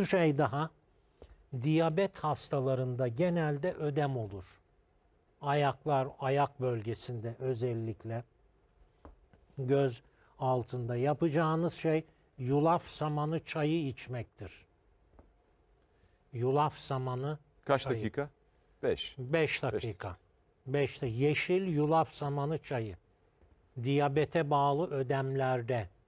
bir şey daha. Diyabet hastalarında genelde ödem olur. Ayaklar, ayak bölgesinde özellikle göz altında yapacağınız şey yulaf samanı çayı içmektir. Yulaf samanı Kaç çayı. dakika? 5. 5 dakika. 5'te yeşil yulaf samanı çayı. Diyabete bağlı ödemlerde